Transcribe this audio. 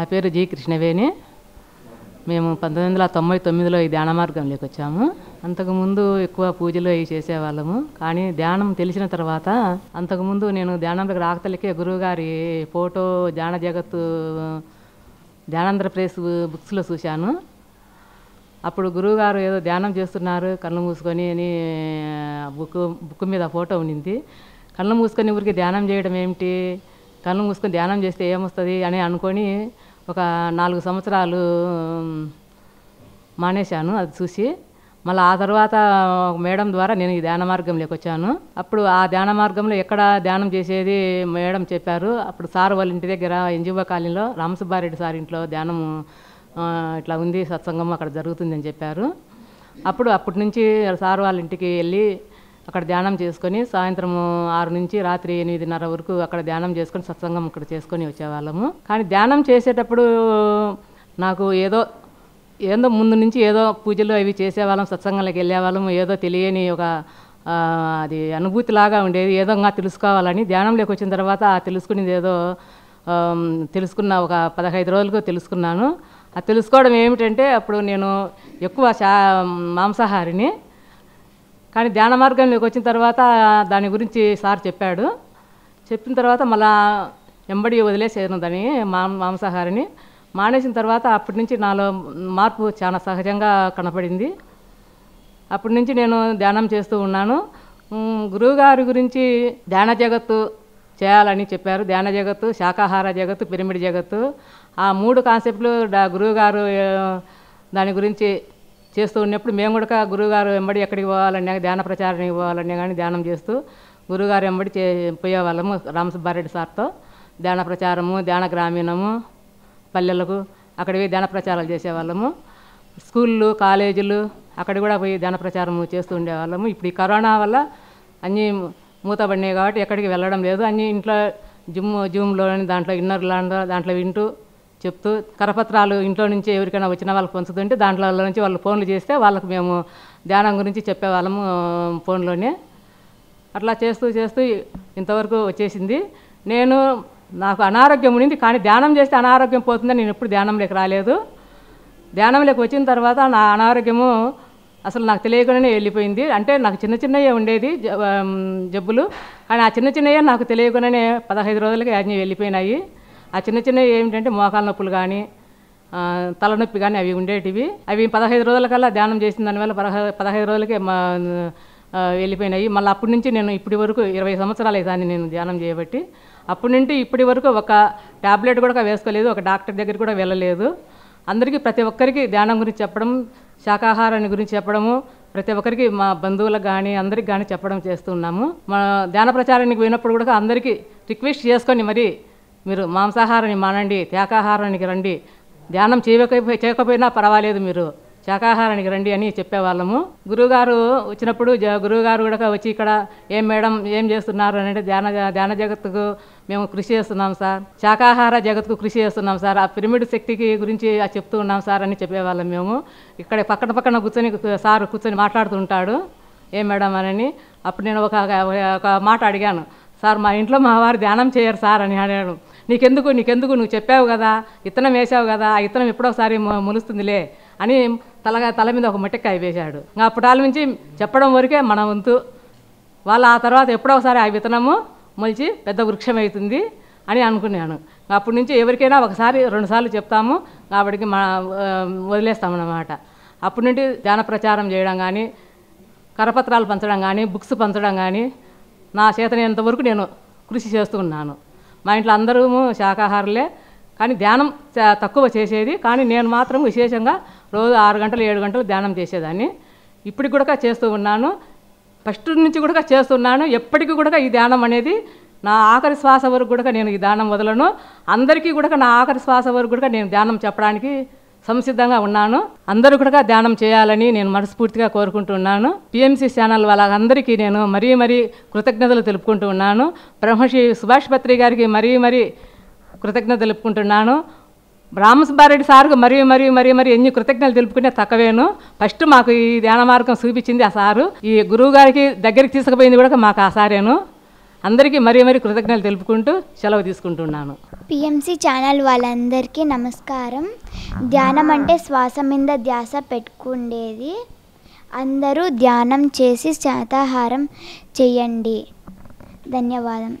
నా పేరు జి కృష్ణవేణి మేము పంతొమ్మిది వందల తొంభై తొమ్మిదిలో ఈ ధ్యాన మార్గంలోకి వచ్చాము అంతకుముందు ఎక్కువ పూజలు అవి చేసేవాళ్ళము కానీ ధ్యానం తెలిసిన తర్వాత అంతకుముందు నేను ధ్యానంలోకి రాకతలకే గురువుగారి ఫోటో ధ్యాన జగత్తు ప్రేస్ బుక్స్లో చూశాను అప్పుడు గురువుగారు ఏదో ధ్యానం చేస్తున్నారు కళ్ళు మూసుకొని అని బుక్ బుక్ మీద ఫోటో ఉండింది కళ్ళు మూసుకొని ఊరికి ధ్యానం చేయడం ఏమిటి కళ్ళు మూసుకొని ధ్యానం చేస్తే ఏమొస్తుంది అని అనుకొని ఒక నాలుగు సంవత్సరాలు మానేశాను అది చూసి మళ్ళీ ఆ తర్వాత మేడం ద్వారా నేను ఈ ధ్యాన మార్గంలోకి వచ్చాను అప్పుడు ఆ ధ్యాన మార్గంలో ఎక్కడ ధ్యానం చేసేది మేడం చెప్పారు అప్పుడు సార్ వాళ్ళ ఇంటి దగ్గర ఎన్జిఓ కాలనీలో రామసుబ్బారెడ్డి సార్ ఇంట్లో ధ్యానం ఇట్లా ఉంది సత్సంగం అక్కడ జరుగుతుందని చెప్పారు అప్పుడు అప్పటి నుంచి సార్ వాళ్ళ ఇంటికి వెళ్ళి అక్కడ ధ్యానం చేసుకొని సాయంత్రం ఆరు నుంచి రాత్రి ఎనిమిదిన్నర వరకు అక్కడ ధ్యానం చేసుకొని సత్సంగం ఇక్కడ చేసుకొని వచ్చేవాళ్ళము కానీ ధ్యానం చేసేటప్పుడు నాకు ఏదో ఏదో ముందు నుంచి ఏదో పూజలు అవి చేసేవాళ్ళం వెళ్ళే వెళ్ళేవాళ్ళం ఏదో తెలియని ఒక అది అనుభూతిలాగా ఉండేది ఏదో తెలుసుకోవాలని ధ్యానంలోకి వచ్చిన తర్వాత ఆ తెలుసుకునేది ఏదో తెలుసుకున్న ఒక పదహైదు రోజులకు తెలుసుకున్నాను ఆ తెలుసుకోవడం ఏమిటంటే అప్పుడు నేను ఎక్కువ మాంసాహారిని కానీ ధ్యాన మార్గంలోకి వచ్చిన తర్వాత దాని గురించి సార్ చెప్పాడు చెప్పిన తర్వాత మళ్ళా ఎంబడి వదిలేసాను దాన్ని మా మాంసాహారిని మానేసిన తర్వాత అప్పటి నుంచి నాలో మార్పు చాలా సహజంగా కనపడింది అప్పటి నుంచి నేను ధ్యానం చేస్తూ ఉన్నాను గురువుగారి గురించి ధ్యాన జగత్తు చేయాలని చెప్పారు ధ్యాన జగత్తు శాకాహార జగత్తు పిరమిడ్ జగత్తు ఆ మూడు కాన్సెప్ట్లు గురువుగారు దాని గురించి చేస్తూ ఉన్నప్పుడు మేము కూడా గురువుగారు వెంబడి ఎక్కడికి పోవాలన్నా ధ్యాన ప్రచారానికి ఇవ్వాలని కానీ ధ్యానం చేస్తూ గురువుగారు వెంబడి చే పోయేవాళ్ళము రామసుబ్బారెడ్డి సార్తో ధ్యాన ప్రచారము ధ్యాన గ్రామీణము పల్లెలకు అక్కడికి ధ్యాన ప్రచారాలు చేసేవాళ్ళము స్కూళ్ళు కాలేజీలు అక్కడ కూడా పోయి ధ్యాన ప్రచారం చేస్తూ ఉండేవాళ్ళము ఇప్పుడు ఈ కరోనా వల్ల అన్నీ మూతబడినాయి కాబట్టి ఎక్కడికి వెళ్ళడం లేదు అన్నీ ఇంట్లో జిమ్ జిమ్లో దాంట్లో ఇన్నర్ దాంట్లో వింటూ చెప్తూ కరపత్రాలు ఇంట్లో నుంచి ఎవరికైనా వచ్చిన వాళ్ళకి పంచుతుంటే దాంట్లో నుంచి వాళ్ళు ఫోన్లు చేస్తే వాళ్ళకి మేము ధ్యానం గురించి చెప్పేవాళ్ళము ఫోన్లోనే అట్లా చేస్తూ చేస్తూ ఇంతవరకు వచ్చేసింది నేను నాకు అనారోగ్యం ఉండింది కానీ ధ్యానం చేస్తే అనారోగ్యం పోతుందని నేను ఎప్పుడు ధ్యానంలోకి రాలేదు ధ్యానంలోకి వచ్చిన తర్వాత నా అనారోగ్యము అసలు నాకు తెలియకుండానే వెళ్ళిపోయింది అంటే నాకు చిన్న చిన్నయే ఉండేది జబ్బులు కానీ ఆ చిన్న చిన్నయే నాకు తెలియకుండానే పదహైదు రోజులకి యాజ్ఞ వెళ్ళిపోయినాయి ఆ చిన్న చిన్నవి ఏమిటంటే మోకాల నొప్పులు కానీ తలనొప్పి కానీ అవి ఉండేటివి అవి పదహైదు రోజులకల్లా ధ్యానం చేసిన దానివల్ల పదహై పదహైదు రోజులకే మా వెళ్ళిపోయినాయి మళ్ళీ అప్పటి నుంచి నేను ఇప్పటి వరకు ఇరవై సంవత్సరాలు అవుతుంది నేను ధ్యానం చేయబట్టి అప్పటి నుండి ఇప్పటి వరకు ఒక ట్యాబ్లెట్ కూడా వేసుకోలేదు ఒక డాక్టర్ దగ్గర కూడా వెళ్ళలేదు అందరికీ ప్రతి ఒక్కరికి ధ్యానం గురించి చెప్పడం శాకాహారాన్ని గురించి చెప్పడము ప్రతి ఒక్కరికి మా బంధువులకు కానీ అందరికి కానీ చెప్పడం చేస్తున్నాము మా ధ్యాన ప్రచారానికి పోయినప్పుడు కూడా అందరికీ రిక్వెస్ట్ చేసుకొని మరి మీరు మాంసాహారాన్ని మానండి శాకాహారానికి రండి ధ్యానం చేయకపోయి చేయకపోయినా పర్వాలేదు మీరు శాకాహారానికి రండి అని చెప్పేవాళ్ళము గురువుగారు వచ్చినప్పుడు గురువుగారు కూడా వచ్చి ఇక్కడ ఏం మేడం ఏం చేస్తున్నారు అని అంటే ధ్యాన ధ్యాన జగత్తుకు మేము కృషి చేస్తున్నాం సార్ శాకాహార జగత్తుకు కృషి చేస్తున్నాం సార్ ఆ పిరమిడ్ శక్తికి గురించి చెప్తూ ఉన్నాం సార్ అని చెప్పేవాళ్ళం మేము ఇక్కడ పక్కన పక్కన కూర్చొని సార్ కూర్చొని మాట్లాడుతుంటాడు ఏం మేడం అని అప్పుడు నేను ఒక ఒక మాట అడిగాను సార్ మా ఇంట్లో మా వారు ధ్యానం చేయరు సార్ అని అడిగాడు నీకెందుకు నీకెందుకు నువ్వు చెప్పావు కదా ఇత్తనం వేసావు కదా ఆ ఇత్తనం ఎప్పుడోసారి ములుస్తుందిలే అని తలగా తల మీద ఒక మట్టికాయ వేశాడు ఇంకా అప్పటాల నుంచి చెప్పడం వరకే మన వంతు వాళ్ళు ఆ తర్వాత ఎప్పుడొకసారి ఆ విత్తనము మొలిచి పెద్ద వృక్షం అవుతుంది అని అనుకున్నాను అప్పటి నుంచి ఎవరికైనా ఒకసారి రెండుసార్లు చెప్తాము ఆవిడకి మా వదిలేస్తామన్నమాట అప్పటి నుండి ధ్యాన ప్రచారం చేయడం కానీ కరపత్రాలు పంచడం కానీ బుక్స్ పంచడం కానీ నా చేతనేంతవరకు నేను కృషి చేస్తున్నాను మా ఇంట్లో అందరూ శాకాహారులే కానీ ధ్యానం తక్కువ చేసేది కానీ నేను మాత్రం విశేషంగా రోజు ఆరు గంటలు ఏడు గంటలు ధ్యానం చేసేదాన్ని ఇప్పటికి కూడా చేస్తూ ఉన్నాను ఫస్ట్ నుంచి కూడా చేస్తున్నాను ఎప్పటికీ కూడా ఈ ధ్యానం అనేది నా ఆఖరి శ్వాస వరకు కూడా నేను ఈ ధ్యానం వదలను అందరికీ కూడా నా ఆఖరి శ్వాస వరకు కూడా నేను ధ్యానం చెప్పడానికి సంసిద్ధంగా ఉన్నాను అందరూ కూడా ధ్యానం చేయాలని నేను మనస్ఫూర్తిగా కోరుకుంటున్నాను పిఎంసి ఛానల్ వాళ్ళందరికీ నేను మరీ మరీ కృతజ్ఞతలు తెలుపుకుంటూ ఉన్నాను బ్రహ్మశ్రీ సుభాష్ పత్రి గారికి మరీ మరీ కృతజ్ఞతలు తెలుపుకుంటున్నాను రామసుబ్బారెడ్డి సార్కు మరీ మరీ మరీ మరీ ఎన్ని కృతజ్ఞతలు తెలుపుకునే తక్కువేను ఫస్ట్ మాకు ఈ ధ్యాన మార్గం చూపించింది ఆ సారు ఈ గురువు గారికి దగ్గరికి తీసుకుపోయింది కూడా మాకు ఆ సారేను అందరికీ మరీ మరీ కృతజ్ఞతలు తెలుపుకుంటూ సెలవు తీసుకుంటున్నాను పిఎంసి ఛానల్ వాళ్ళందరికీ నమస్కారం ధ్యానం అంటే శ్వాస మీద ధ్యాస పెట్టుకుండేది అందరూ ధ్యానం చేసి శాతాహారం చేయండి ధన్యవాదం